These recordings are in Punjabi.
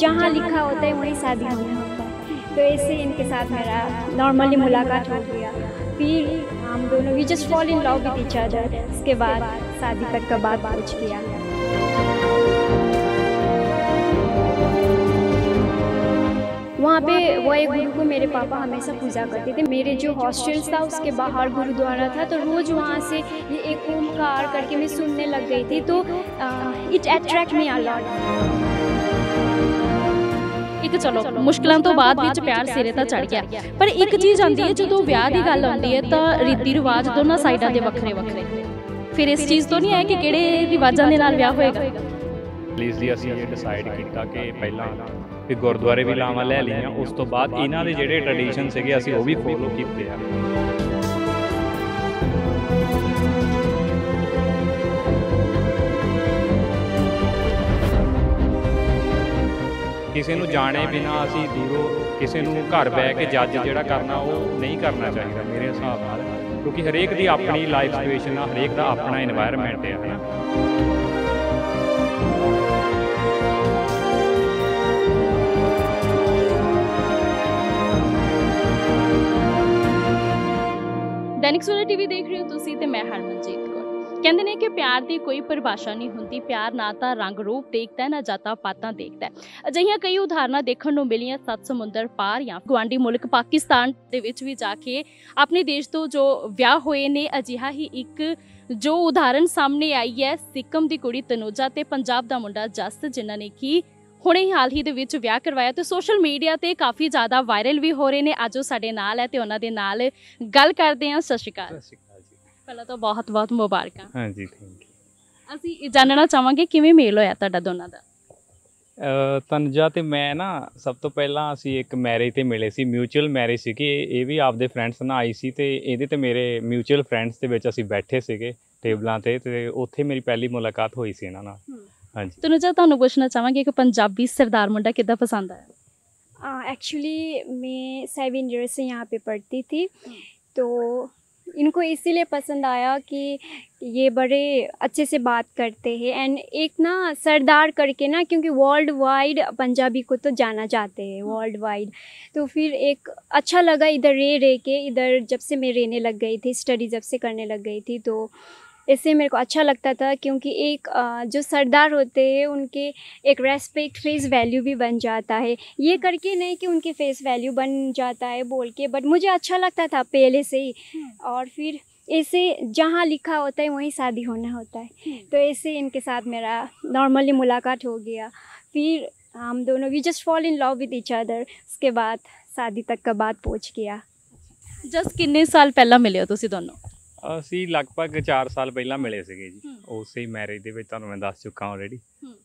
जहाँ लिखा होता है वहीं शादी होता है तो ऐसे इनके साथ मेरा नॉर्मली मुलाकात हो गया फिर हम दोनों we just fall in love with each other उसके बाद शादी तक का बात पूछ किया वहाँ पे वो एक गुरु को मेरे पापा हमेशा पूजा करते थे मेरे जो हॉस्टल था उसके बाहर गुरुद्वारा था तो रोज़ वहाँ से ये एक ओमकार करके मैं सुनने लग गई थी तो इट अट्रैक्ट मी अलॉट ਕਿ ਚਲੋ ਮੁਸ਼ਕਲਾਂ ਤੋਂ ਬਾਅਦ ਵਿੱਚ ਪਿਆਰ ਸਿਰੇ ਤਾਂ ਚੜ ਗਿਆ ਪਰ ਇੱਕ ਚੀਜ਼ ਆਉਂਦੀ ਹੈ ਜਦੋਂ ਵਿਆਹ ਦੀ ਗੱਲ ਆਉਂਦੀ ਹੈ ਤਾਂ ਰੀਤੀ ਰਿਵਾਜ ਦੋਨਾਂ ਸਾਈਡਾਂ ਦੇ ਵੱਖਰੇ ਵੱਖਰੇ ਫਿਰ ਇਸ ਚੀਜ਼ ਤੋਂ ਨਹੀਂ ਆਇਆ ਕਿ ਕਿਹੜੇ ਰਿਵਾਜਾਂ ਦੇ ਨਾਲ ਵਿਆਹ ਹੋਏਗਾ ਪਲੀਜ਼ ਜੀ ਅਸੀਂ ਇਹ ਡਿਸਾਈਡ ਕੀਤਾ ਕਿ ਪਹਿਲਾਂ ਕਿ ਗੁਰਦੁਆਰੇ ਵੀ ਲਾਵਾਂ ਲੈ ਲਈਆਂ ਉਸ ਤੋਂ ਬਾਅਦ ਇਹਨਾਂ ਦੇ ਜਿਹੜੇ ਟ੍ਰੈਡੀਸ਼ਨ ਸੀਗੇ ਅਸੀਂ ਉਹ ਵੀ ਫੋਲੋ ਕੀਤੇ ਆ ਕਿਸੇ ਨੂੰ ਜਾਣੇ ਬਿਨਾ ਅਸੀਂ ਦੂਰੋਂ ਕਿਸੇ ਨੂੰ ਘਰ ਬੈ ਕੇ ਜੱਜ ਜਿਹੜਾ ਕਰਨਾ ਉਹ ਨਹੀਂ ਕਰਨਾ ਚਾਹੀਦਾ ਮੇਰੇ ਹਿਸਾਬ ਨਾਲ ਕਿਉਂਕਿ ਹਰੇਕ ਦੀ ਆਪਣੀ ਲਾਈਫ ਸਿਚੁਏਸ਼ਨ ਆ ਹਰੇਕ ਦਾ ਆਪਣਾ এনवायरमेंट ਹੈ ਹਨਾ ਦੈਨਿਕ ਸੂਰਜ ਟੀਵੀ ਦੇਖ ਰਹੇ ਹੋ ਤੁਸੀਂ ਤੇ ਮੈਂ ਹਰਮਨਜੀਤ ਕਹਿੰਦੇ ਨੇ ਕਿ ਪਿਆਰ ਦੀ ਕੋਈ ਪਰਿਭਾਸ਼ਾ ਨਹੀਂ ਹੁੰਦੀ ਪਿਆਰ ਨਾ ਤਾਂ ਰੰਗ ਰੂਪ ਦੇਖਦਾ ਹੈ ਨਾ ਜਾਤਾਂ ਪਾਤਾਂ ਦੇਖਦਾ ਹੈ ਅਜਿਹੀਆਂ ਕਈ ਉਦਾਹਰਨਾਂ ਦੇਖਣ ਨੂੰ ਮਿਲੀਆਂ ਸੱਤ ਸਮੁੰਦਰ ਪਾਰ ਜਾਂ ਗਵਾਂਡੀ ਮੁਲਕ ਪਾਕਿਸਤਾਨ ਦੇ ਵਿੱਚ ਵੀ ਜਾ ਕੇ ਆਪਣੇ ਦੇਸ਼ ਤੋਂ ਜੋ ਵਿਆਹ ਹੋਏ ਨੇ ਅਜਿਹਾ ਹੀ ਇੱਕ ਜੋ ਉਦਾਹਰਨ ਸਾਹਮਣੇ ਆਈ ਹੈ ਸਿੱਕਮ ਦੀ ਕੁੜੀ ਤਨੋਜਾ ਤੇ ਪੰਜਾਬ ਦਾ ਮੁੰਡਾ ਜਸ ਜਿਨ੍ਹਾਂ ਨੇ ਕੀ ਹੁਣੇ ਹਾਲ ਹੀ ਦੇ ਵਿੱਚ ਵਿਆਹ ਕਰਵਾਇਆ ਤੇ ਸੋਸ਼ਲ ਮੀਡੀਆ ਤੇ ਕਾਫੀ ਜ਼ਿਆਦਾ ਵਾਇਰਲ ਵੀ ਹੋ ਰਹੇ ਨੇ ਅੱਜ ਉਹ ਸਾਡੇ ਨਾਲ ਹੈ ਤੇ ਉਹਨਾਂ ਦੇ ਨਾਲ ਗੱਲ ਕਰਦੇ ਹਾਂ ਸਤਿ ਸ਼੍ਰੀ ਅਕਾਲ ਪਹਿਲਾਂ ਤਾਂ ਬਹੁਤ ਬਹੁਤ ਮੁਬਾਰਕਾਂ ਹਾਂਜੀ ਥੈਂਕ ਯੂ ਅਸੀਂ ਇਹ ਜਾਣਨਾ ਚਾਹਾਂਗੇ ਕਿਵੇਂ ਮੇਲ ਹੋਇਆ ਤੁਹਾਡਾ ਦੋਨਾਂ ਦਾ ਤਨਜਾ ਤੇ ਮੈਂ ਨਾ ਸਭ ਤੋਂ ਪਹਿਲਾਂ ਅਸੀਂ ਇੱਕ ਮੈਰਿਜ ਤੇ ਮਿਲੇ ਸੀ ਮਿਊਚੁਅਲ ਮੈਰਿਜ ਸੀ ਕਿ ਇਹ ਵੀ ਆਪਦੇ ਫਰੈਂਡਸ ਨਾਲ ਆਈ ਸੀ ਤੇ ਇਹਦੇ ਤੇ ਮੇਰੇ ਮਿਊਚੁਅਲ ਫਰੈਂਡਸ ਦੇ ਵਿੱਚ ਅਸੀਂ ਬੈਠੇ ਸੀਗੇ ਟੇਬਲਾਂ ਤੇ ਤੇ ਉੱਥੇ ਮੇਰੀ ਪਹਿਲੀ ਮੁਲਾਕਾਤ ਹੋਈ ਸੀ ਇਹਨਾਂ ਨਾਲ ਹਾਂਜੀ ਤਨਜਾ ਤੁਹਾਨੂੰ ਪੁੱਛਣਾ ਚਾਹਾਂਗੇ ਕਿ ਪੰਜਾਬੀ ਸਰਦਾਰ ਮੁੰਡਾ ਕਿੱਦਾਂ ਪਸੰਦ ਆਇਆ ਐਕਚੁਅਲੀ ਮੈਂ 7 ਇਅਰਸ ਸੇ ਯਹਾਂ ਪੇ ਪੜ੍ਹਦੀ थी ਤੋ इनको इसीलिए पसंद आया कि ये बड़े अच्छे से बात करते हैं एंड एक ना सरदार करके ना क्योंकि वर्ल्ड वाइड पंजाबी को तो जाना जाते हैं वर्ल्ड हाँ। वाइड तो फिर एक अच्छा लगा इधर रह रह के इधर जब से मैं रहने लग गई थी स्टडी जब से करने लग गई थी तो इससे मेरे को अच्छा लगता था क्योंकि एक जो सरदार होते हैं उनके एक रेस्पेक्ट फेस वैल्यू भी बन जाता है ये हम्म। करके नहीं कि उनके फेस वैल्यू बन जाता है बोल के बट मुझे अच्छा लगता था पहले से ही हम्म। और फिर ऐसे जहाँ लिखा होता है वहीं शादी होना होता है हम्म। तो ऐसे इनके साथ मेरा नॉर्मली मुलाकात हो गया फिर हम दोनों we just fall in love with each other उसके बाद शादी तक का बात पहुँच गया अच्छा। जस्ट किन्ने साल पहला मिले हो तुम दोनों ਅਸੀਂ ਲਗਭਗ 4 ਸਾਲ ਪਹਿਲਾਂ ਮਿਲੇ ਸੀਗੇ ਜੀ ਉਸੇ ਹੀ ਮੈਰਿਜ ਦੇ ਵਿੱਚ ਤੁਹਾਨੂੰ ਮੈਂ ਦੱਸ ਚੁੱਕਾ ਆਲਰੇਡੀ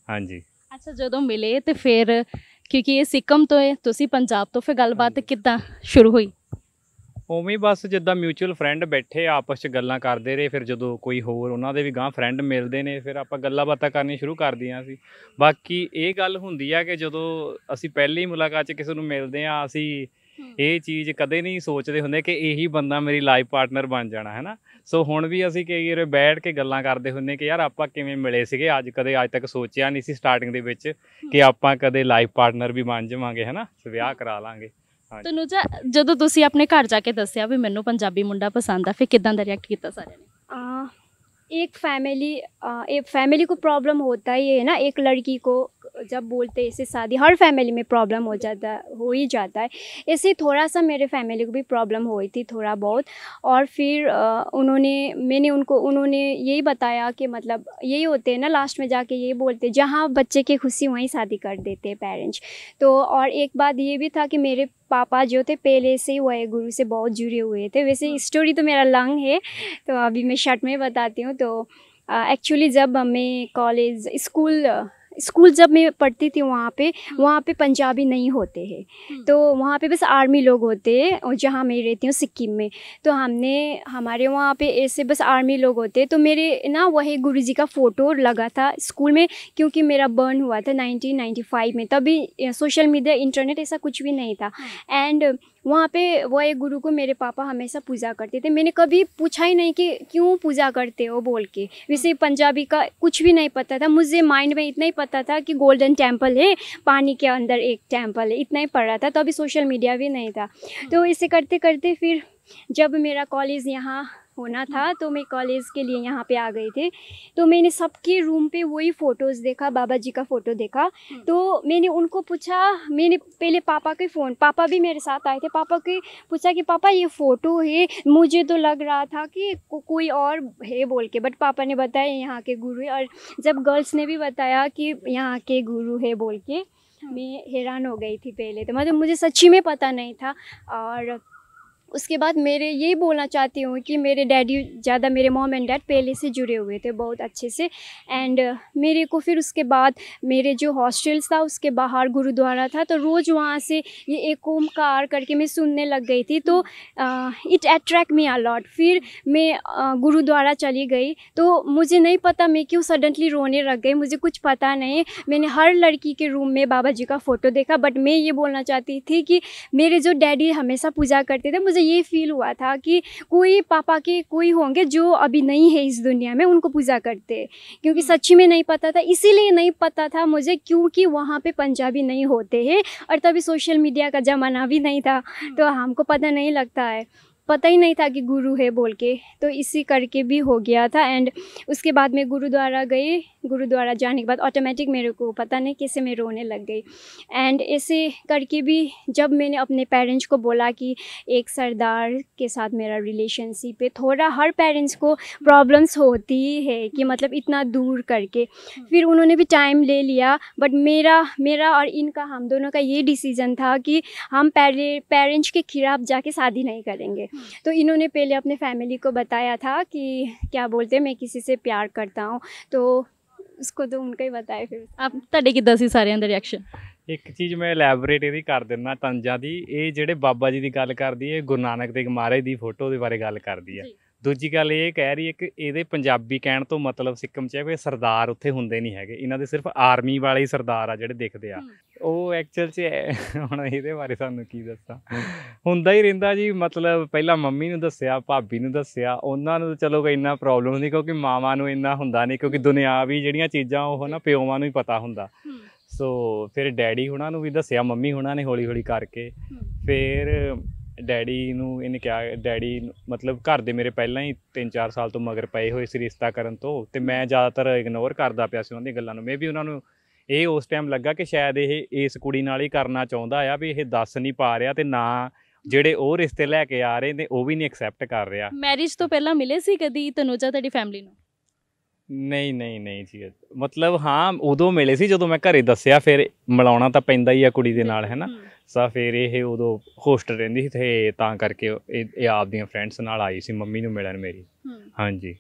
ਹਾਂਜੀ ਅੱਛਾ ਜਦੋਂ ਮਿਲੇ ਤੇ ਫਿਰ ਕਿਉਂਕਿ ਇਹ ਸਿੱਕਮ ਤੋਂ ਹੈ ਤੁਸੀਂ ਪੰਜਾਬ ਤੋਂ ਫਿਰ ਗੱਲਬਾਤ ਕਿੱਦਾਂ ਸ਼ੁਰੂ ਹੋਈ ਉਵੇਂ ਹੀ ਬਸ ਜਿੱਦਾਂ ਮਿਊਚੁਅਲ ਫਰੈਂਡ ਬੈਠੇ ਆਪਸ ਵਿੱਚ ਗੱਲਾਂ ਕਰਦੇ ਰਹੇ ਫਿਰ ਜਦੋਂ ਕੋਈ ਹੋਰ ਉਹਨਾਂ ਦੇ ਵੀ ਗਾਂ ਫਰੈਂਡ ਮਿਲਦੇ ਨੇ ਫਿਰ ਆਪਾਂ ਗੱਲਾਂ ਬਾਤਾਂ ਕਰਨੀ ਸ਼ੁਰੂ ਕਰਦੀਆਂ ਸੀ ਬਾਕੀ ਇਹ ਗੱਲ ਹੁੰਦੀ ਆ ਕਿ ਜਦੋਂ ਅਸੀਂ ਪਹਿਲੀ ਮੁਲਾਕਾਤ 'ਚ ਕਿਸੇ ਨੂੰ ਮਿਲਦੇ ਆ ਅਸੀਂ ਇਹ ਚੀਜ਼ ਕਦੇ ਨਹੀਂ ਸੋਚਦੇ ਹੁੰਦੇ ਕਿ ਇਹੀ ਬੰਦਾ ਮੇਰੀ ਲਾਈਫ ਪਾਰਟਨਰ ਬਣ ਜਾਣਾ ਹੈ ਨਾ ਸੋ ਹੁਣ ਵੀ ਅਸੀਂ ਕਈ ਵਾਰ ਬੈਠ ਕੇ ਗੱਲਾਂ ਕਰਦੇ ਹੁੰਦੇ ਕਿ ਯਾਰ ਆਪਾਂ ਕਿਵੇਂ ਮਿਲੇ ਸੀਗੇ ਅੱਜ ਕਦੇ ਅੱਜ ਤੱਕ ਸੋਚਿਆ ਨਹੀਂ ਸੀ ਸਟਾਰਟਿੰਗ ਦੇ ਵਿੱਚ ਕਿ ਆਪਾਂ ਕਦੇ ਲਾਈਫ ਪਾਰਟਨਰ ਵੀ ਬਣ ਜਾਵਾਂਗੇ ਹੈ ਨਾ ਵਿਆਹ ਕਰਾ ਲਾਂਗੇ ਤਨੂਜਾ ਜਦੋਂ ਤੁਸੀਂ ਆਪਣੇ ਘਰ ਜਾ ਕੇ ਦੱਸਿਆ ਵੀ ਮੈਨੂੰ ਪੰਜਾਬੀ ਮੁੰਡਾ ਪਸੰਦ ਆ ਫਿਰ ਕਿਦਾਂ ਦਾ ਰਿਐਕਟ ਕੀਤਾ ਸਾਰਿਆਂ ਨੇ ਆ एक फैमिली एक फैमिली को प्रॉब्लम होता ही है ना एक लड़की को जब बोलते इसे शादी हर फैमिली में प्रॉब्लम हो जाता हो ही जाता है ऐसे थोड़ा सा मेरे फैमिली को भी प्रॉब्लम हुई थी थोड़ा बहुत और फिर उन्होंने मैंने उनको उन्होंने यही बताया कि मतलब यही होते हैं ना लास्ट में जाके यही बोलते जहाँ बच्चे की खुशी वहीं शादी कर देते हैं पेरेंट्स तो और एक बात ये भी था कि मेरे पापा जो थे पहले से ही वह गुरु से बहुत जुड़े हुए थे वैसे स्टोरी हाँ। तो मेरा लंग है तो अभी मैं शर्ट में बताती हूँ तो एक्चुअली जब मैं कॉलेज स्कूल स्कूल जब मैं पढ़ती थी वहाँ पे हम्म। वहाँ पे पंजाबी नहीं होते हैं हम्म। तो वहाँ पे बस आर्मी लोग होते हैं और जहाँ मैं रहती हूँ सिक्किम में तो हमने हमारे वहाँ पे ऐसे बस आर्मी लोग होते हैं तो मेरे ना वही गुरु जी का फ़ोटो लगा था स्कूल में क्योंकि मेरा बर्न हुआ था 1995 में तभी सोशल मीडिया इंटरनेट ऐसा कुछ भी नहीं था हाँ। एंड वहाँ पे वह एक गुरु को मेरे पापा हमेशा पूजा करते थे मैंने कभी पूछा ही नहीं कि क्यों पूजा करते हो बोल के वैसे पंजाबी का कुछ भी नहीं पता था मुझे माइंड में इतना ही पता था कि गोल्डन टेम्पल है पानी के अंदर एक टेम्पल है इतना ही पढ़ रहा था तो अभी सोशल मीडिया भी नहीं था हाँ। तो इसे करते करते फिर जब मेरा कॉलेज यहाँ होना हाँ। था तो मैं कॉलेज के लिए यहाँ पे आ गई थी तो मैंने सबके रूम पे वही फ़ोटोज़ देखा बाबा जी का फ़ोटो देखा हम्म। तो मैंने उनको पूछा मैंने पहले पापा के फ़ोन पापा भी मेरे साथ आए थे पापा के पूछा कि पापा ये फ़ोटो है मुझे तो लग रहा था कि को, कोई और है बोल के बट पापा ने बताया यहाँ के गुरु है और जब गर्ल्स ने भी बताया कि यहाँ के गुरु है बोल के हाँ। मैं हैरान हो गई थी पहले तो मतलब मुझे सच्ची में पता नहीं था और उसके बाद मेरे यही बोलना चाहती हूँ कि मेरे डैडी ज़्यादा मेरे मॉम एंड डैड पहले से जुड़े हुए थे बहुत अच्छे से एंड uh, मेरे को फिर उसके बाद मेरे जो हॉस्टल्स था उसके बाहर गुरुद्वारा था तो रोज़ वहाँ से ये एक ओम कार करके मैं सुनने लग गई थी तो इट अट्रैक्ट मी अलॉट फिर मैं uh, गुरुद्वारा चली गई तो मुझे नहीं पता मैं क्यों सडनली रोने लग गई मुझे कुछ पता नहीं मैंने हर लड़की के रूम में बाबा जी का फ़ोटो देखा बट मैं ये बोलना चाहती थी कि मेरे जो डैडी हमेशा पूजा करते थे मुझे मुझे ये फील हुआ था कि कोई पापा के कोई होंगे जो अभी नहीं है इस दुनिया में उनको पूजा करते क्योंकि हम्म। सच्ची में नहीं पता था इसीलिए नहीं पता था मुझे क्योंकि वहाँ पे पंजाबी नहीं होते हैं और तभी सोशल मीडिया का ज़माना भी नहीं था हम्म। तो हमको पता नहीं लगता है पता ही नहीं था कि गुरु है बोल के तो इसी करके भी हो गया था एंड उसके बाद में गुरुद्वारा गए गुरुद्वारा जाने के बाद ऑटोमेटिक मेरे को पता नहीं कैसे मैं रोने लग गई एंड ऐसे करके भी जब मैंने अपने पेरेंट्स को बोला कि एक सरदार के साथ मेरा रिलेशनशिप है थोड़ा हर पेरेंट्स को प्रॉब्लम्स होती है कि मतलब इतना दूर करके फिर उन्होंने भी टाइम ले लिया बट मेरा मेरा और इनका हम दोनों का ये डिसीज़न था कि हम पेरे, पेरेंट्स के खिलाफ जाके शादी नहीं करेंगे तो इन्होंने पहले अपने फैमिली को बताया था कि क्या बोलते हैं मैं किसी से प्यार करता हूँ तो उसको ਉਹਨਾਂ उनका ਹੀ ਬਤਾਏ ਫਿਰ ਆਪ ਤੁਹਾਡੇ ਕਿਦਾਂ ਸੀ ਸਾਰਿਆਂ ਦਾ ਰਿਐਕਸ਼ਨ ਇੱਕ ਚੀਜ਼ ਮੈਂ ਐਲੈਬੋਰੇਟ ਇਹਦੀ ਕਰ ਦਿੰਨਾ ਤੰਜਾਂ ਦੀ ਇਹ ਜਿਹੜੇ ਬਾਬਾ ਜੀ ਦੀ ਗੱਲ ਕਰਦੀ ਹੈ ਗੁਰੂ ਨਾਨਕ ਦੇਵ ਮਹਾਰਾਜ ਦੀ ਫੋਟੋ ਦੇ ਬਾਰੇ ਗੱਲ ਕਰਦੀ ਹੈ ਦੂਜੀ ਗੱਲ ਇਹ ਕਹਿ ਰਹੀ ਹੈ ਕਿ ਇਹਦੇ ਪੰਜਾਬੀ ਕਹਿਣ ਤੋਂ ਮਤਲਬ ਸਿੱਕਮ ਚ ਹੈ ਕਿ ਸਰਦਾਰ ਉੱਥੇ ਹੁੰਦੇ ਨਹੀਂ ਹੈਗੇ ਇਹਨਾਂ ਦੇ ਸਿਰਫ ਆਰਮੀ ਵਾਲੇ ਹੀ ਸਰਦਾਰ ਆ ਜਿਹੜੇ ਦਿਖਦੇ ਆ ਉਹ ਐਕਚੁਅਲ 'ਚ ਹੁਣ ਇਹਦੇ ਬਾਰੇ ਸਾਨੂੰ ਕੀ ਦੱਸਾਂ ਹੁੰਦਾ ਹੀ ਰਹਿੰਦਾ ਜੀ ਮਤਲਬ ਪਹਿਲਾਂ ਮੰਮੀ ਨੂੰ ਦੱਸਿਆ ਭਾਬੀ ਨੂੰ ਦੱਸਿਆ ਉਹਨਾਂ ਨੂੰ ਚਲੋ ਇੰਨਾ ਪ੍ਰੋਬਲਮ ਨਹੀਂ ਕਿਉਂਕਿ ਮਾਵਾਂ ਨੂੰ ਇੰਨਾ ਹੁੰਦਾ ਨਹੀਂ ਕਿਉਂਕਿ ਵੀ ਜਿਹੜੀਆਂ ਚੀਜ਼ਾਂ ਉਹ ਨਾ ਪਿਓਵਾਂ ਨੂੰ ਹੀ ਪਤਾ ਹੁੰਦਾ ਸੋ ਫਿਰ ਡੈਡੀ ਹੁਣਾਂ ਨੂੰ ਵੀ ਦੱਸਿਆ ਮੰਮੀ ਹੁਣਾਂ ਨੇ ਹੌਲੀ ਹੌਲੀ ਕਰਕੇ ਫਿਰ ਡੈਡੀ ਨੂੰ ਇਹਨੇ ਕਿਹਾ ਡੈਡੀ ਮਤਲਬ ਘਰ ਦੇ ਮੇਰੇ ਪਹਿਲਾਂ ਹੀ 3-4 ਸਾਲ ਤੋਂ ਮਗਰ ਪਏ ਹੋਏ ਸੀ ਰਿਸ਼ਤਾ ਕਰਨ ਤੋਂ ਤੇ ਮੈਂ ਜ਼ਿਆਦਾਤਰ ਇਗਨੋਰ ਕਰਦਾ ਪਿਆ ਸੀ ਉਹਨਾਂ ਦੀਆਂ ਗੱਲਾਂ ਨੂੰ ਮੇਬੀ ਉਹਨਾਂ ਨੂੰ ਇਹ ਉਸ ਟਾਈਮ ਲੱਗਾ ਕਿ ਸ਼ਾਇਦ ਇਹ ਇਸ ਕੁੜੀ ਨਾਲ ਹੀ ਕਰਨਾ ਚਾਹੁੰਦਾ ਆ ਵੀ ਇਹ ਦੱਸ ਨਹੀਂ ਪਾ ਰਿਹਾ ਤੇ ਨਾ ਜਿਹੜੇ ਉਹ ਰਿਸ਼ਤੇ ਲੈ ਕੇ ਆ ਰਹੇ ਨੇ ਉਹ ਵੀ ਨਹੀਂ ਐਕਸੈਪਟ ਕਰ ਰਿਹਾ ਮੈਰਿਜ ਤੋਂ ਪਹਿਲਾਂ ਮਿਲੇ ਸੀ ਕਦੀ ਤਨੂਜਾ ਤੁਹਾਡੀ ਫੈਮਿਲੀ ਨੂੰ ਨਹੀਂ ਨਹੀਂ ਨਹੀਂ ਜੀ ਮਤਲਬ ਹਾਂ ਉਦੋਂ ਮਿਲੇ ਸੀ ਜਦੋਂ ਮੈਂ ਘਰੇ ਦੱਸਿਆ ਫਿਰ ਮਿਲਾਉਣਾ ਤਾਂ ਪੈਂਦਾ ਹੀ ਆ ਕੁੜੀ ਦੇ ਨਾਲ ਹੈਨਾ ਸਾ ਫਿਰ ਇਹ ਉਦੋਂ ਹੋਸਟਲ ਰਹਿੰਦੀ ਸੀ ਤੇ ਤਾਂ ਕਰਕੇ ਇਹ ਆਪ ਦੀਆਂ ਫਰੈਂਡਸ ਨਾਲ ਆਈ ਸੀ ਮੰਮੀ ਨੂੰ ਮਿਲਣ ਮੇਰੀ ਹਾਂਜੀ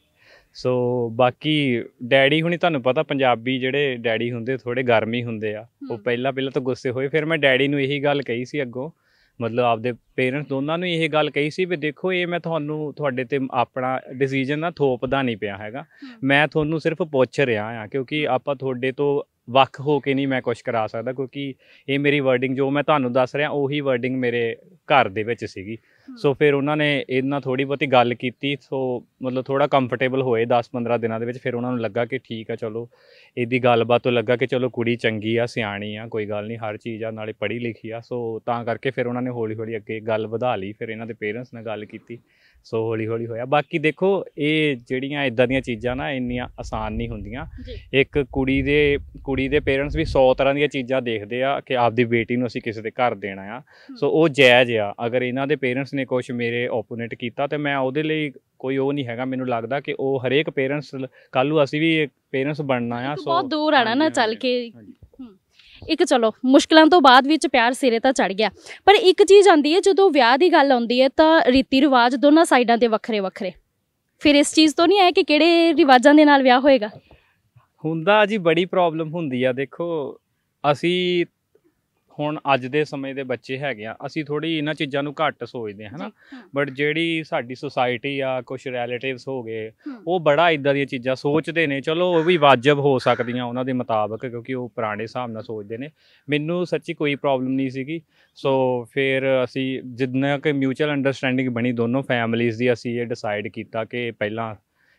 ਸੋ ਬਾਕੀ ਡੈਡੀ ਹੁਣੀ ਤੁਹਾਨੂੰ ਪਤਾ ਪੰਜਾਬੀ ਜਿਹੜੇ ਡੈਡੀ ਹੁੰਦੇ ਥੋੜੇ ਗਰਮੀ ਹੁੰਦੇ ਆ ਉਹ ਪਹਿਲਾਂ ਪਹਿਲਾਂ ਤਾਂ ਗੁੱਸੇ ਹੋਏ ਫਿਰ ਮੈਂ ਡੈਡੀ ਨੂੰ ਇਹੀ ਗੱਲ ਕਹੀ ਸੀ ਅੱਗੋਂ ਮਤਲਬ ਆਪਦੇ ਪੇਰੈਂਟਸ ਦੋਨਾਂ ਨੂੰ ਇਹ ਗੱਲ ਕਹੀ ਸੀ ਵੀ ਦੇਖੋ ਇਹ ਮੈਂ ਤੁਹਾਨੂੰ ਤੁਹਾਡੇ ਤੇ ਆਪਣਾ ਡਿਸੀਜਨ ਨਾ ਥੋਪਦਾ ਨਹੀਂ ਪਿਆ ਹੈਗਾ ਮੈਂ ਤੁਹਾਨੂੰ ਸਿਰਫ ਪੁੱਛ ਰਿਹਾ ਆ ਕਿਉਂਕਿ ਆਪਾਂ ਤੁਹਾਡੇ ਤੋਂ ਵੱਖ ਹੋ ਕੇ ਨਹੀਂ ਮੈਂ ਕੁਝ ਕਰਾ ਸਕਦਾ ਕਿਉਂਕਿ ਇਹ ਮੇਰੀ ਵਰਡਿੰਗ ਜੋ ਮੈਂ ਤੁਹਾਨੂੰ ਦੱਸ ਰਿਹਾ ਉਹੀ ਵਰਡਿੰਗ ਮੇਰੇ ਘਰ ਦੇ ਵਿੱਚ ਸੀਗੀ ਸੋ ਫਿਰ ਉਹਨਾਂ ਨੇ ਇਹਨਾਂ ਥੋੜੀ ਬਹੁਤੀ ਗੱਲ ਕੀਤੀ ਸੋ ਮਤਲਬ ਥੋੜਾ ਕੰਫਰਟੇਬਲ ਹੋਏ 10-15 ਦਿਨਾਂ ਦੇ ਵਿੱਚ ਫਿਰ ਉਹਨਾਂ ਨੂੰ ਲੱਗਾ ਕਿ ਠੀਕ ਆ ਚਲੋ ਇਹਦੀ ਗੱਲਬਾਤ ਤੋਂ ਲੱਗਾ ਕਿ ਚਲੋ ਕੁੜੀ ਚੰਗੀ ਆ ਸਿਆਣੀ ਆ ਕੋਈ ਗੱਲ ਨਹੀਂ ਹਰ ਚੀਜ਼ ਆ ਨਾਲੇ ਪੜ੍ਹੀ ਲਿਖੀ ਆ ਸੋ ਤਾਂ ਕਰਕੇ ਫਿਰ ਉਹਨਾਂ ਨੇ ਹੌਲੀ-ਹੌਲੀ ਅੱਗੇ ਗੱਲ ਵਧਾ ਲਈ ਫਿਰ ਇਹਨਾਂ ਦੇ ਪੇਰੈਂਟਸ ਨਾਲ ਗੱਲ ਕੀਤੀ ਸੋ ਹੌਲੀ ਹੌਲੀ ਹੋਇਆ ਬਾਕੀ ਦੇਖੋ ਇਹ ਜਿਹੜੀਆਂ ਇਦਾਂ ਦੀਆਂ ਚੀਜ਼ਾਂ ਨਾ ਇੰਨੀਆਂ ਆਸਾਨ ਨਹੀਂ ਹੁੰਦੀਆਂ ਇੱਕ ਕੁੜੀ ਦੇ ਕੁੜੀ ਦੇ ਪੇਰੈਂਟਸ ਵੀ 100 ਤਰ੍ਹਾਂ ਦੀਆਂ ਚੀਜ਼ਾਂ ਦੇਖਦੇ ਆ ਕਿ ਆਪਦੀ ਬੇਟੀ ਨੂੰ ਅਸੀਂ ਕਿਸੇ ਦੇ ਘਰ ਦੇਣਾ ਆ ਸੋ ਉਹ ਜਾਇਜ਼ ਆ ਅਗਰ ਇਹਨਾਂ ਦੇ ਪੇਰੈਂਟਸ ਨੇ ਕੁਝ ਮੇਰੇ ਓਪੋਨੈਂਟ ਕੀਤਾ ਤੇ ਮੈਂ ਉਹਦੇ ਲਈ ਕੋਈ ਉਹ ਨਹੀਂ ਹੈਗਾ ਮੈਨੂੰ ਲੱਗਦਾ ਕਿ ਉਹ ਹਰੇਕ ਪੇਰੈਂਟਸ ਕੱਲੂ ਅਸੀਂ ਵੀ ਪੇਰੈਂਟਸ ਬਣਨਾ ਆ ਸੋ ਬਹੁਤ ਦੂਰ ਆਣਾ ਨਾ ਚੱਲ ਕੇ ਇੱਕ ਚਲੋ ਮੁਸ਼ਕਲਾਂ ਤੋਂ ਬਾਅਦ ਵਿੱਚ ਪਿਆਰ ਸਿਰੇ ਤਾਂ ਚੜ ਗਿਆ ਪਰ ਇੱਕ ਚੀਜ਼ ਆਉਂਦੀ ਹੈ ਜਦੋਂ ਵਿਆਹ ਦੀ ਗੱਲ ਆਉਂਦੀ ਹੈ ਤਾਂ ਰੀਤੀ ਰਿਵਾਜ ਦੋਨਾਂ ਸਾਈਡਾਂ ਦੇ ਵੱਖਰੇ ਵੱਖਰੇ ਫਿਰ ਇਸ ਚੀਜ਼ ਤੋਂ ਨਹੀਂ ਆਇਆ ਕਿ ਕਿਹੜੇ ਰਿਵਾਜਾਂ ਦੇ ਨਾਲ ਵਿਆਹ ਹੋਏਗਾ ਹੁੰਦਾ ਜੀ ਬੜੀ ਪ੍ਰੋਬਲਮ ਹੁੰਦੀ ਆ ਦੇਖੋ ਅਸੀਂ ਹੁਣ ਅੱਜ ਦੇ ਸਮੇਂ ਦੇ ਬੱਚੇ ਹੈਗੇ ਆ ਅਸੀਂ ਥੋੜੀ ਇਹਨਾਂ ਚੀਜ਼ਾਂ ਨੂੰ ਘੱਟ ਸੋਚਦੇ ਹਾਂ ਹਨਾ ਬਟ ਜਿਹੜੀ ਸਾਡੀ ਸੋਸਾਇਟੀ ਆ ਕੁਝ ਰਿਲੇਟਿਵਸ ਹੋ ਗਏ ਉਹ ਬੜਾ ਇਦਾਂ ਦੀਆਂ ਚੀਜ਼ਾਂ ਸੋਚਦੇ ਨੇ ਚਲੋ ਉਹ ਵੀ ਵਾਜਬ ਹੋ ਸਕਦੀਆਂ ਉਹਨਾਂ ਦੇ ਮੁਤਾਬਕ ਕਿਉਂਕਿ ਉਹ ਪੁਰਾਣੇ ਹਿਸਾਬ ਨਾਲ ਸੋਚਦੇ ਨੇ ਮੈਨੂੰ ਸੱਚੀ ਕੋਈ ਪ੍ਰੋਬਲਮ ਨਹੀਂ ਸੀਗੀ ਸੋ ਫਿਰ ਅਸੀਂ ਜਿੰਨਾ ਕਿ ਮਿਊਚੁਅਲ ਅੰਡਰਸਟੈਂਡਿੰਗ ਬਣੀ ਦੋਨੋਂ ਫੈਮਿਲੀਜ਼ ਦੀ ਅਸੀਂ ਇਹ ਡਿਸਾਈਡ ਕੀਤਾ ਕਿ ਪਹਿਲਾਂ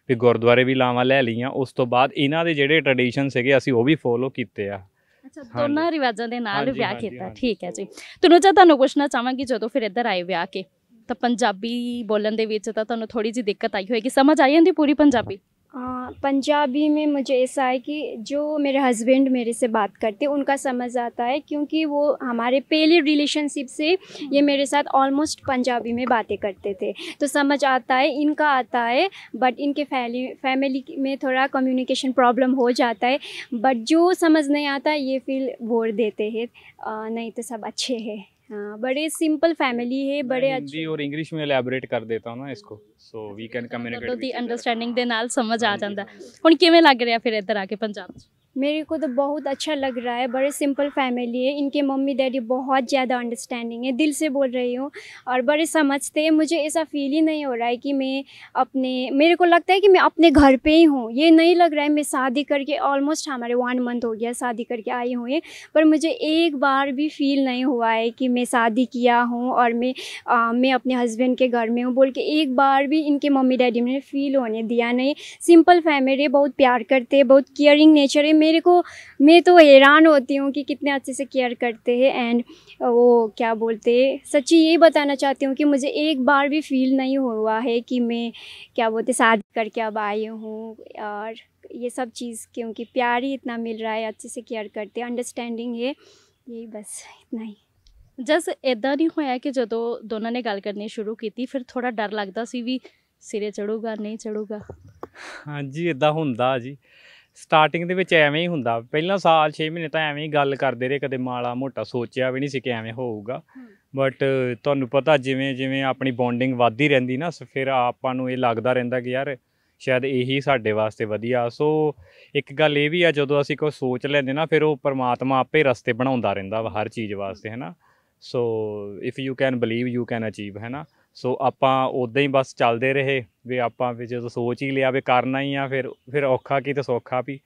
ਵੀ ਗੁਰਦੁਆਰੇ ਵੀ ਲਾਵਾਂ ਲੈ ਲਈਆਂ ਉਸ ਤੋਂ ਬਾਅਦ ਇਹਨਾਂ ਦੇ ਜਿਹੜੇ ਟ੍ਰੈਡੀਸ਼ਨ ਸੀਗੇ ਅਸੀਂ ਉਹ ਵੀ ਫੋਲੋ ਕੀਤੇ ਆ ਅੱਛਾ ਦੋਨਾਂ ਰਿਵਾਜਾਂ ਦੇ ਨਾਲ ਵਿਆਹ ਕੀਤਾ ਠੀਕ ਹੈ ਜੀ ਤਨੁਜਾ ਤੁਹਾਨੂੰ ਪੁੱਛਣਾ ਚਾਹਾਂਗੀ ਜਦੋਂ ਫਿਰ ਇੱਧਰ ਆਏ ਵਿਆਹ ਕੇ ਤਾਂ ਪੰਜਾਬੀ ਬੋਲਣ ਦੇ ਵਿੱਚ ਤਾਂ ਤੁਹਾਨੂੰ ਥੋੜੀ ਜੀ ਦਿੱਕਤ ਆਈ ਹੋਏਗੀ ਸਮਝ ਆ ਜਾਂਦੀ ਪੂਰੀ ਪੰਜਾਬੀ पंजाबी में मुझे ऐसा है कि जो मेरे हस्बैंड मेरे से बात करते उनका समझ आता है क्योंकि वो हमारे पहले रिलेशनशिप से ये हम्म। मेरे साथ ऑलमोस्ट पंजाबी में बातें करते थे तो समझ आता है इनका आता है बट इनके फैली फैमिली में थोड़ा कम्युनिकेशन प्रॉब्लम हो जाता है बट जो समझ नहीं आता ये फील बोल देते हैं नहीं तो सब अच्छे हैं हाँ बड़े सिंपल फैमिली है बड़े अच्छे और ਇੰਗਲਿਸ਼ ਵਿੱਚ ਇਲੈਬੋਰੇਟ ਕਰ ਦਿੱਤਾ ਨਾ ਇਸਕੋ so we can communicate with the understanding ਦੇ ਨਾਲ ਸਮਝ ਆ ਜਾਂਦਾ ਹੁਣ ਕਿਵੇਂ ਲੱਗ ਰਿਹਾ ਫਿਰ ਇੱਧਰ ਆ ਕੇ ਪੰਜਾਬ 'ਚ मेरे को तो बहुत अच्छा लग रहा है बड़े सिंपल फैमिली है इनके मम्मी डैडी बहुत ज़्यादा अंडरस्टैंडिंग है दिल से बोल रही हूँ और बड़े समझते हैं मुझे ऐसा फील ही नहीं हो रहा है कि मैं अपने मेरे को लगता है कि मैं अपने घर पे ही हूँ ये नहीं लग रहा है मैं शादी करके ऑलमोस्ट हमारे वन मंथ हो गया शादी करके आई हुई पर मुझे एक बार भी फील नहीं हुआ है कि मैं शादी किया हूँ और मैं आ, मैं अपने हस्बैंड के घर में हूँ बोल के एक बार भी इनके मम्मी डैडी ने फील होने दिया नहीं सिंपल फैमिली बहुत प्यार करते बहुत केयरिंग नेचर है मेरे को मैं तो हैरान होती हूँ कि कितने अच्छे से केयर करते हैं एंड वो क्या बोलते हैं सच्ची यही बताना चाहती हूँ कि मुझे एक बार भी फील नहीं हुआ है कि मैं क्या बोलते शादी करके अब आई हूँ और ये सब चीज़ क्योंकि प्यार ही इतना मिल रहा है अच्छे से केयर करते हैं अंडरस्टैंडिंग है यही बस इतना ही ਜਸ ਇਦਾਂ ਨਹੀਂ ਹੋਇਆ ਕਿ ਜਦੋਂ ਦੋਨਾਂ ਨੇ ਗੱਲ ਕਰਨੀ ਸ਼ੁਰੂ फिर थोड़ा डर लगता सी भी सिरे चढ़ूगा नहीं चढ़ूगा हाँ जी इदा ਹੁੰਦਾ जी ਸਟਾਰਟਿੰਗ ਦੇ ਵਿੱਚ ਐਵੇਂ ਹੀ ਹੁੰਦਾ ਪਹਿਲਾਂ ਸਾਲ 6 ਮਹੀਨੇ ਤਾਂ ਐਵੇਂ ਹੀ ਗੱਲ ਕਰਦੇ ਰਹੇ ਕਦੇ ਮਾਲਾ ਮੋਟਾ ਸੋਚਿਆ ਵੀ ਨਹੀਂ ਸੀ ਕਿ ਐਵੇਂ ਹੋਊਗਾ ਬਟ ਤੁਹਾਨੂੰ ਪਤਾ ਜਿਵੇਂ ਜਿਵੇਂ ਆਪਣੀ ਬੌਂਡਿੰਗ ਵੱਧਦੀ ਰਹਿੰਦੀ ਨਾ ਫਿਰ ਆਪਾਂ ਨੂੰ ਇਹ ਲੱਗਦਾ ਰਹਿੰਦਾ ਕਿ ਯਾਰ ਸ਼ਾਇਦ ਇਹੀ ਸਾਡੇ ਵਾਸਤੇ ਵਧੀਆ ਸੋ ਇੱਕ ਗੱਲ ਇਹ ਵੀ ਆ ਜਦੋਂ ਅਸੀਂ ਕੋਈ ਸੋਚ ਲੈਂਦੇ ਨਾ ਫਿਰ ਉਹ ਪਰਮਾਤਮਾ ਆਪੇ ਰਸਤੇ ਬਣਾਉਂਦਾ ਰਹਿੰਦਾ ਹਰ ਚੀਜ਼ ਵਾਸਤੇ ਹੈਨਾ so if you can believe you can achieve ਹੈਨਾ ਸੋ ਆਪਾਂ ਉਦਾਂ ਹੀ ਬਸ ਚੱਲਦੇ ਰਹੇ ਵੀ ਆਪਾਂ ਵੀ ਜਦੋਂ ਸੋਚ ਹੀ ਲਿਆ ਵੀ ਕਰਨਾ ਹੀ ਆ ਫਿਰ ਫਿਰ ਔਖਾ ਕੀ ਤੇ ਸੌਖਾ ਵੀ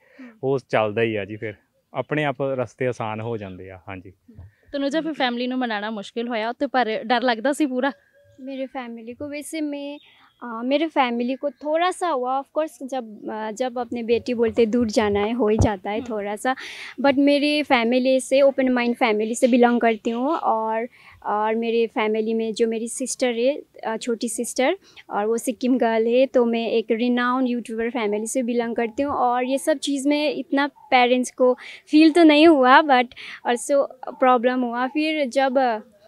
ਉਹ ਚੱਲਦਾ ਹੀ ਆ ਜੀ ਫਿਰ ਆਪਣੇ ਆਪ ਰਸਤੇ ਆਸਾਨ ਹੋ ਜਾਂਦੇ ਆ ਹਾਂਜੀ ਤੁਹਾਨੂੰ ਜਦ ਫਿਰ ਫੈਮਿਲੀ ਨੂੰ ਮਨਾਣਾ ਮੁਸ਼ਕਿਲ ਹੋਇਆ ਉੱਤੇ ਪਰ ਡਰ ਲੱਗਦਾ ਸੀ ਪੂਰਾ ਮੇਰੇ ਫੈਮਿਲੀ ਕੋ ਵੈਸੇ ਮੈਂ आ, मेरे फैमिली को थोड़ा सा हुआ ऑफ कोर्स जब जब अपने बेटी बोलते दूर जाना है हो ही जाता है हम्म। थोड़ा सा बट मेरी फैमिली से ओपन माइंड फैमिली से बिलोंग करती हूँ और और मेरे फैमिली में जो मेरी सिस्टर है छोटी सिस्टर और वो सिक्किम गर्ल है तो मैं एक रिनाउंड यूट्यूबर फैमिली से बिलोंग करती हूँ और ये सब चीज़ में इतना पेरेंट्स को फील तो नहीं हुआ बट ऑल्सो प्रॉब्लम हुआ फिर जब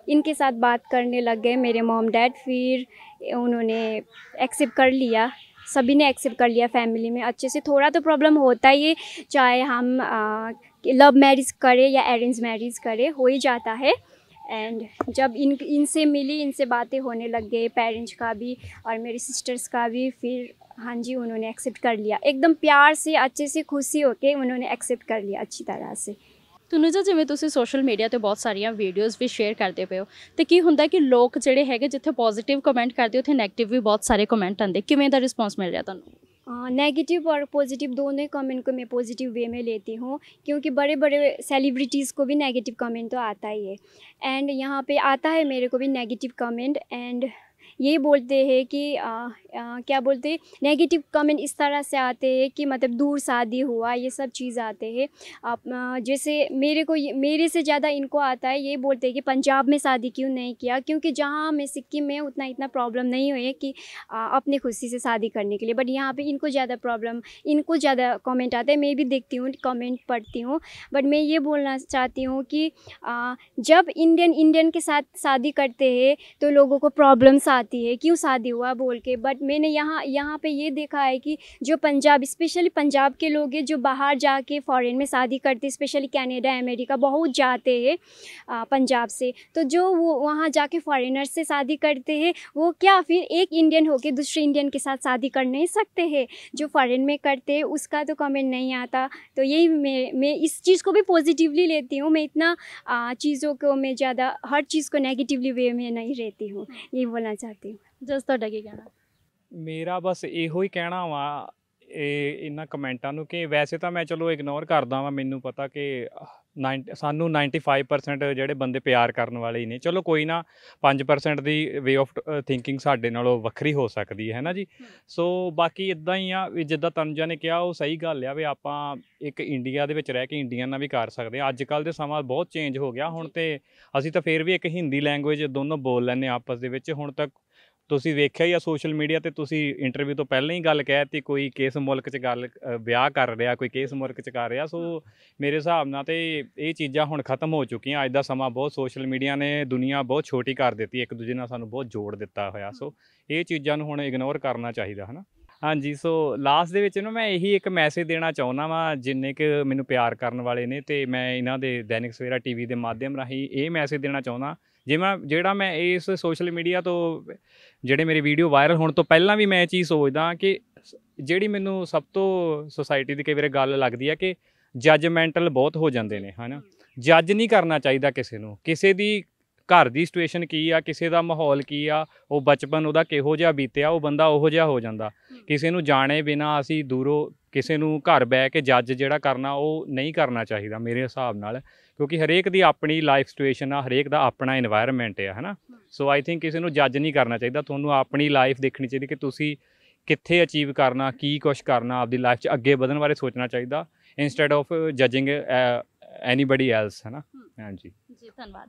इनके साथ बात करने लग गए मेरे मॉम डैड फिर उन्होंने एक्सेप्ट कर लिया सभी ने एक्सेप्ट कर लिया फैमिली में अच्छे से थोड़ा तो प्रॉब्लम होता ही है चाहे हम लव मैरिज करें या अरेंज मैरिज करें हो ही जाता है एंड जब इन इनसे मिली इनसे बातें होने लग गए पेरेंट्स का भी और मेरी सिस्टर्स का भी फिर हाँ जी उन्होंने एक्सेप्ट कर लिया एकदम प्यार से अच्छे से खुशी होके उन्होंने एक्सेप्ट कर लिया अच्छी तरह से ਤੁਨਜਾ ਜਿਵੇਂ ਤੁਸੀਂ ਸੋਸ਼ਲ ਮੀਡੀਆ ਤੇ ਬਹੁਤ ਸਾਰੀਆਂ ਵੀਡੀਓਜ਼ ਵੀ ਸ਼ੇਅਰ ਕਰਦੇ ਪਏ ਹੋ ਤੇ ਕੀ ਹੁੰਦਾ ਕਿ ਲੋਕ ਜਿਹੜੇ ਹੈਗੇ ਜਿੱਥੇ ਪੋਜ਼ਿਟਿਵ ਕਮੈਂਟ ਕਰਦੇ ਉੱਥੇ 네ਗੇਟਿਵ ਵੀ ਬਹੁਤ ਸਾਰੇ ਕਮੈਂਟ ਆਉਂਦੇ ਕਿਵੇਂ ਦਾ ਰਿਸਪੌਂਸ ਮਿਲ ਰਿਹਾ ਤੁਹਾਨੂੰ नेगेटिव और पॉजिटिव दोनों ही कमेंट को मैं पॉजिटिव वे में लेती हूँ क्योंकि बड़े बड़े सेलिब्रिटीज़ को भी नेगेटिव कमेंट तो आता ही है एंड यहाँ पे आता है मेरे को भी नेगेटिव कमेंट एंड ये बोलते हैं कि आ, आ, क्या बोलते हैं नेगेटिव कमेंट इस तरह से आते हैं कि मतलब दूर शादी हुआ ये सब चीज़ आते हैं आप जैसे मेरे को मेरे से ज़्यादा इनको आता है ये बोलते हैं कि पंजाब में शादी क्यों नहीं किया क्योंकि जहाँ मैं सिक्किम में उतना इतना प्रॉब्लम नहीं हुई है कि अपनी खुशी से शादी करने के लिए बट यहाँ पर इनको ज़्यादा प्रॉब्लम इनको ज़्यादा कॉमेंट आता है मैं भी देखती हूँ कॉमेंट पढ़ती हूँ बट मैं ये बोलना चाहती हूँ कि आ, जब इंडियन इंडियन के साथ शादी करते हैं तो लोगों को प्रॉब्लम्स आती जाती है क्यों शादी हुआ बोल के बट मैंने यहाँ यहाँ पे ये देखा है कि जो पंजाब स्पेशली पंजाब के लोग हैं जो बाहर जाके फॉरेन में शादी करते स्पेशली कैनेडा अमेरिका बहुत जाते हैं पंजाब से तो जो वो वहाँ जाके फॉरेनर से शादी करते हैं वो क्या फिर एक इंडियन होके दूसरे इंडियन के साथ शादी कर नहीं सकते हैं जो फॉरेन में करते हैं उसका तो कमेंट नहीं आता तो यही मैं मैं इस चीज़ को भी पॉजिटिवली लेती हूँ मैं इतना चीज़ों को मैं ज़्यादा हर चीज़ को नेगेटिवली वे में नहीं रहती हूँ यही बोलना चाहती ਕਰਤੀ ਜਸ ਤੁਹਾਡਾ ਕੀ ਕਹਿਣਾ ਮੇਰਾ ਬਸ ਇਹੋ ਹੀ ਕਹਿਣਾ ਵਾ ਇਹ ਇਹਨਾਂ ਕਮੈਂਟਾਂ ਨੂੰ ਕਿ ਵੈਸੇ ਤਾਂ ਮੈਂ ਚਲੋ ਇਗਨੋਰ ਕਰਦਾ ਵਾਂ ਮੈਨੂੰ ਪਤਾ ਕਿ ਸਾਨੂੰ 95% ਜਿਹੜੇ ਬੰਦੇ ਪਿਆਰ ਕਰਨ ਵਾਲੇ ਹੀ ਨੇ ਚਲੋ ਕੋਈ ਨਾ 5% ਦੀ ਵੇ ਆਫ ਥਿੰਕਿੰਗ ਸਾਡੇ ਨਾਲੋਂ ਵੱਖਰੀ ਹੋ ਸਕਦੀ ਹੈ ਨਾ ਜੀ ਸੋ ਬਾਕੀ ਇਦਾਂ ਹੀ ਆ ਵੀ ਜਿੱਦਾਂ ਤਨਜਾ ਨੇ ਕਿਹਾ ਉਹ ਸਹੀ ਗੱਲ ਆ ਵੀ ਆਪਾਂ ਇੱਕ ਇੰਡੀਆ ਦੇ ਵਿੱਚ ਰਹਿ ਕੇ ਇੰਡੀਆ ਨਾਲ ਵੀ ਕਰ ਸਕਦੇ ਆ ਅੱਜ ਕੱਲ ਦੇ ਸਮਾਂ ਬਹੁਤ ਚੇਂਜ ਹੋ ਗਿਆ ਹੁਣ ਤੇ ਅਸੀਂ ਤਾਂ ਫੇਰ ਵੀ ਇੱਕ ਹਿੰਦੀ ਲੈਂਗੁਏਜ ਦੋਨੋਂ ਬੋਲ ਲੈਂਦੇ ਆਪਸ ਦੇ ਵਿੱਚ ਹੁਣ ਤੱਕ ਤੁਸੀਂ ਵੇਖਿਆ ਹੀ ਆ ਸੋਸ਼ਲ ਮੀਡੀਆ ਤੇ ਤੁਸੀਂ ਇੰਟਰਵਿਊ ਤੋਂ ਪਹਿਲਾਂ ਹੀ ਗੱਲ ਕਹਿਤੀ ਕੋਈ ਕਿਸ ਮੁਲਕ 'ਚ ਗੱਲ ਵਿਆਹ ਕਰ ਰਿਹਾ ਕੋਈ ਕਿਸ ਮੁਲਕ 'ਚ ਕਰ ਰਿਹਾ ਸੋ ਮੇਰੇ ਹਿਸਾਬ ਨਾਲ ਤੇ ਇਹ ਚੀਜ਼ਾਂ ਹੁਣ ਖਤਮ ਹੋ ਚੁੱਕੀਆਂ ਅੱਜ ਦਾ ਸਮਾਂ ਬਹੁਤ ਸੋਸ਼ਲ ਮੀਡੀਆ ਨੇ ਦੁਨੀਆ ਬਹੁਤ ਛੋਟੀ ਕਰ ਦਿੱਤੀ ਇੱਕ ਦੂਜੇ ਨਾਲ ਸਾਨੂੰ ਬਹੁਤ ਜੋੜ ਦਿੱਤਾ ਹੋਇਆ ਸੋ ਇਹ ਚੀਜ਼ਾਂ ਨੂੰ ਹੁਣ ਇਗਨੋਰ ਕਰਨਾ ਚਾਹੀਦਾ ਹਨਾ ਹਾਂਜੀ ਸੋ ਲਾਸਟ ਦੇ ਵਿੱਚ ਨਾ ਮੈਂ ਇਹੀ ਇੱਕ ਮੈਸੇਜ ਦੇਣਾ ਚਾਹੁੰਦਾ ਵਾਂ ਜਿੰਨੇ ਕਿ ਮੈਨੂੰ ਪਿਆਰ ਕਰਨ ਵਾਲੇ ਨੇ ਤੇ ਮੈਂ ਇਹਨਾਂ ਦੇ ਦੈਨਿਕ ਸਵੇਰਾ ਟੀਵੀ ਦੇ ਮਾਧਿਅਮ ਰਾਹੀਂ ਇਹ ਮੈਸੇਜ ਦੇਣਾ ਚਾਹੁੰਦਾ ਜਿਵੇਂ ਜਿਹੜਾ ਮੈਂ ਇਸ ਸੋਸ਼ਲ ਮੀਡੀਆ ਤੋਂ ਜਿਹੜੇ ਮੇਰੇ ਵੀਡੀਓ ਵਾਇਰਲ ਹੋਣ ਤੋਂ ਪਹਿਲਾਂ ਵੀ ਮੈਂ ਇਹ ਚੀਜ਼ ਸੋਚਦਾ ਕਿ ਜਿਹੜੀ ਮੈਨੂੰ ਸਭ ਤੋਂ ਸੋਸਾਇਟੀ ਦੀ ਕਈ ਵਾਰ ਗੱਲ ਲੱਗਦੀ ਹੈ ਕਿ ਜਜਮੈਂਟਲ ਬਹੁਤ ਹੋ ਜਾਂਦੇ ਨੇ ਹਨਾ ਜੱਜ ਨਹੀਂ ਕਰਨਾ ਚਾਹੀਦਾ ਕਿਸੇ ਨੂੰ ਕਿਸੇ ਦੀ ਘਰ ਦੀ ਸਿਚੁਏਸ਼ਨ ਕੀ ਆ ਕਿਸੇ ਦਾ ਮਾਹੌਲ ਕੀ ਆ ਉਹ ਬਚਪਨ ਉਹਦਾ ਕਿਹੋ ਜਿਹਾ ਬੀਤਿਆ ਉਹ ਬੰਦਾ ਉਹੋ ਜਿਹਾ ਹੋ ਜਾਂਦਾ ਕਿਸੇ ਨੂੰ ਜਾਣੇ ਬਿਨਾ ਅਸੀਂ ਦੂਰੋਂ ਕਿਸੇ ਨੂੰ ਘਰ ਬੈ ਕੇ ਜੱਜ ਜਿਹੜਾ ਕਰਨਾ ਉਹ ਨਹੀਂ ਕਰਨਾ ਚਾਹੀਦਾ ਮੇਰੇ ਹਿਸਾਬ ਨਾਲ ਕਿਉਂਕਿ ਹਰੇਕ ਦੀ ਆਪਣੀ ਲਾਈਫ ਸਿਚੁਏਸ਼ਨ ਆ ਹਰੇਕ ਦਾ ਆਪਣਾ এনवायरमेंट ਆ ਹੈਨਾ ਸੋ ਆਈ ਥਿੰਕ ਕਿਸੇ ਨੂੰ ਜੱਜ ਨਹੀਂ ਕਰਨਾ ਚਾਹੀਦਾ ਤੁਹਾਨੂੰ ਆਪਣੀ ਲਾਈਫ ਦੇਖਣੀ ਚਾਹੀਦੀ ਕਿ ਤੁਸੀਂ ਕਿੱਥੇ ਅਚੀਵ ਕਰਨਾ ਕੀ ਕੁਝ ਕਰਨਾ ਆਪਦੀ ਲਾਈਫ 'ਚ ਅੱਗੇ ਵਧਣ ਬਾਰੇ ਸੋਚਣਾ ਚਾਹੀਦਾ instead of judging anybody else ਹੈਨਾ ਹਾਂਜੀ ਜੀ ਧੰਨਵਾਦ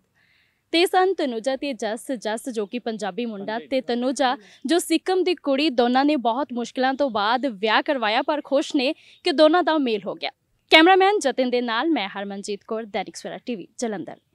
ਤੇ ਸਨ ਤਨੁਜਾ ਤੇ ਜਸ ਜਸ ਜੋ ਕਿ ਪੰਜਾਬੀ ਮੁੰਡਾ ਤੇ ਤਨੁਜਾ ਜੋ ਸਿੱਕਮ ਦੀ ਕੁੜੀ ਦੋਨਾਂ ਨੇ ਬਹੁਤ ਮੁਸ਼ਕਲਾਂ ਤੋਂ ਬਾਅਦ ਵਿਆਹ ਕਰਵਾਇਆ ਪਰ ਖੁਸ਼ ਨੇ ਕਿ ਦੋਨਾਂ ਦਾ ਮੇਲ ਹੋ ਗਿਆ ਕੈਮਰਾਮੈਨ ਜਤਿੰਦਰ ਨਾਲ ਮੈਂ ਹਰਮਨਜੀਤ ਕੌਰ ਦੈਨਿਕ ਸਵੇਰਾ ਟੀਵੀ ਜਲੰਧਰ